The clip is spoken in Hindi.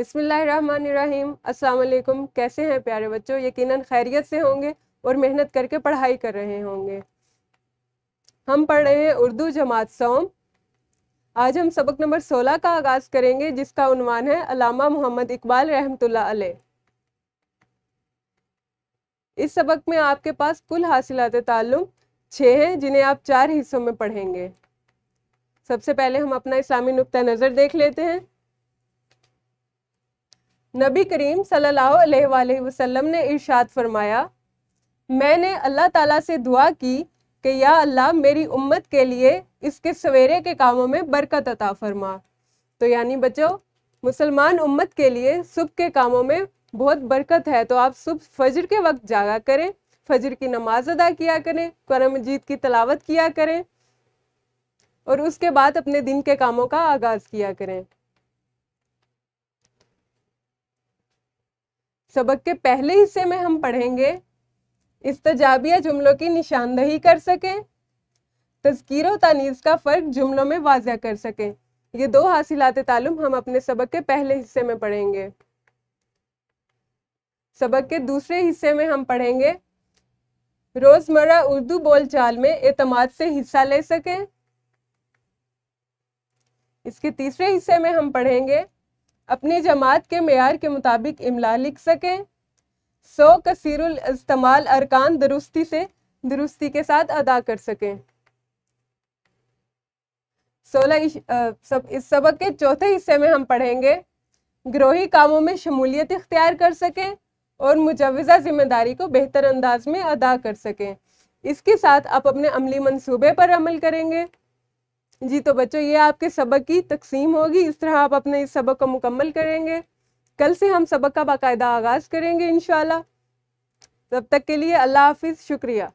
बिसमीम अल्लाम कैसे हैं प्यारे बच्चों यकीनन खैरियत से होंगे और मेहनत करके पढ़ाई कर रहे होंगे हम पढ़ रहे हैं उर्दू जमात सोम आज हम सबक नंबर 16 का आगाज़ करेंगे जिसका उनवान है अलामा मोहम्मद इकबाल रहमतुल्ला अलैह इस सबक में आपके पास कुल हासिलात तालुम छः हैं जिन्हें आप चार हिस्सों में पढ़ेंगे सबसे पहले हम अपना इस्लामी नुक़ नज़र देख लेते हैं नबी करीम सल्लल्लाहु वसल्लम ने इरशाद फरमाया मैंने अल्लाह ताला से दुआ की कि या अल्लाह मेरी उम्मत के लिए इसके सवेरे के कामों में बरकत अता फरमा तो यानी बच्चों मुसलमान उम्मत के लिए सुबह के कामों में बहुत बरकत है तो आप सुबह फजर के वक्त जागा करें फजर की नमाज अदा किया करें कुरान मजीद की तलावत किया करें और उसके बाद अपने दिन के कामों का आगाज़ किया करें सबक के पहले हिस्से में हम पढ़ेंगे इस तजाबिया जुमलों की निशानदही कर सकें तस्कीर व का फ़र्क जुमलों में वाजिया कर सकें ये दो हासिलात तालुम हम अपने सबक के पहले हिस्से में पढ़ेंगे सबक के दूसरे हिस्से में हम पढ़ेंगे रोज़मर्रा उर्दू बोलचाल में एतमाद से हिस्सा ले सकें इसके तीसरे हिस्से में हम पढ़ेंगे अपनी जमात के मैार के मुताबिक इमला लिख सकें सो कसीरुल इस्तेमाल अरकान दुरुस्ती से दुरुस्ती के साथ अदा कर सकें सोलह सब इस सबक के चौथे हिस्से में हम पढ़ेंगे ग्रोही कामों में शमूलियत इख्तियार कर सकें और मुजवज़ा जिम्मेदारी को बेहतर अंदाज में अदा कर सकें इसके साथ आप अपने अमली मंसूबे पर अमल करेंगे जी तो बच्चों ये आपके सबक की तकसीम होगी इस तरह आप अपने इस सबक को मुकम्मल करेंगे कल से हम सबक का बाकायदा आगाज़ करेंगे इन तब तक के लिए अल्लाह हाफिज़ शुक्रिया